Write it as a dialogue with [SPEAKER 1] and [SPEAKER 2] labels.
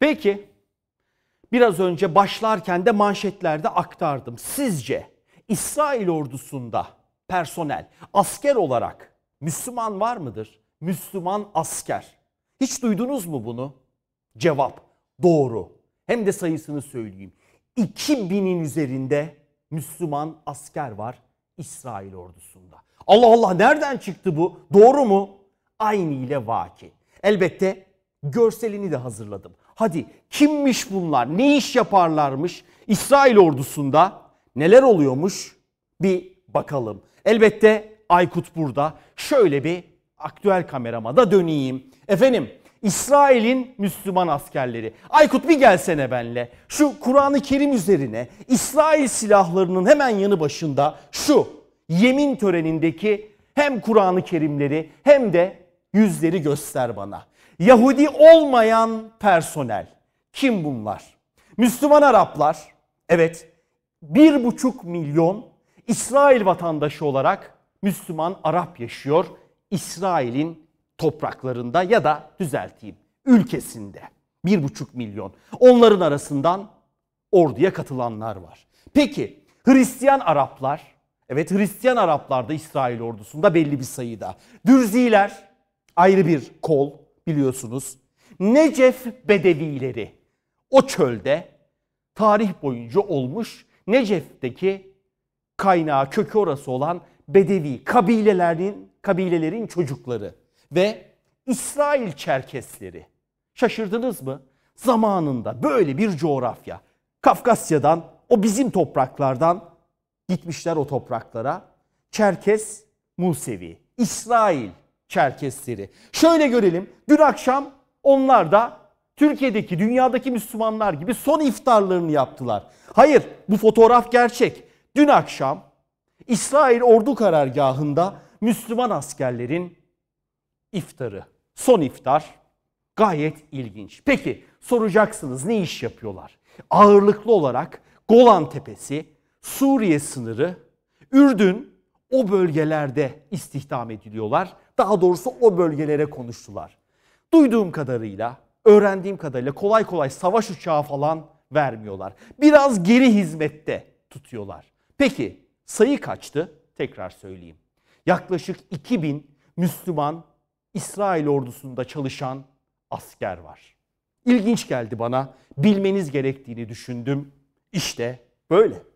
[SPEAKER 1] Peki biraz önce başlarken de manşetlerde aktardım. Sizce İsrail ordusunda personel asker olarak Müslüman var mıdır? Müslüman asker. Hiç duydunuz mu bunu? Cevap doğru. Hem de sayısını söyleyeyim. 2000'in üzerinde Müslüman asker var İsrail ordusunda. Allah Allah nereden çıktı bu? Doğru mu? Aynı ile vaki. Elbette görselini de hazırladım. Hadi kimmiş bunlar? Ne iş yaparlarmış? İsrail ordusunda neler oluyormuş? Bir bakalım. Elbette Aykut burada. Şöyle bir aktüel kamerama da döneyim. Efendim İsrail'in Müslüman askerleri. Aykut bir gelsene benle. Şu Kur'an-ı Kerim üzerine İsrail silahlarının hemen yanı başında şu yemin törenindeki hem Kur'an-ı Kerimleri hem de yüzleri göster bana. Yahudi olmayan personel. Kim bunlar? Müslüman Araplar. Evet. Bir buçuk milyon İsrail vatandaşı olarak Müslüman Arap yaşıyor. İsrail'in topraklarında ya da düzelteyim ülkesinde. Bir buçuk milyon. Onların arasından orduya katılanlar var. Peki Hristiyan Araplar, evet Hristiyan Araplar da İsrail ordusunda belli bir sayıda. Dürziler ayrı bir kol, biliyorsunuz Necef Bedevileri o çölde tarih boyunca olmuş Necef'teki kaynağı kökü orası olan Bedevi kabilelerin kabilelerin çocukları ve İsrail Çerkesleri. Şaşırdınız mı? Zamanında böyle bir coğrafya. Kafkasya'dan, o bizim topraklardan gitmişler o topraklara. Çerkes, Musevi, İsrail Çerkesleri. Şöyle görelim. Dün akşam onlar da Türkiye'deki, dünyadaki Müslümanlar gibi son iftarlarını yaptılar. Hayır, bu fotoğraf gerçek. Dün akşam İsrail ordu karargahında Müslüman askerlerin iftarı, son iftar gayet ilginç. Peki soracaksınız ne iş yapıyorlar? Ağırlıklı olarak Golan Tepesi, Suriye sınırı, Ürdün o bölgelerde istihdam ediliyorlar. Daha doğrusu o bölgelere konuştular. Duyduğum kadarıyla, öğrendiğim kadarıyla kolay kolay savaş uçağı falan vermiyorlar. Biraz geri hizmette tutuyorlar. Peki sayı kaçtı? Tekrar söyleyeyim. Yaklaşık 2000 Müslüman İsrail ordusunda çalışan asker var. İlginç geldi bana. Bilmeniz gerektiğini düşündüm. İşte böyle.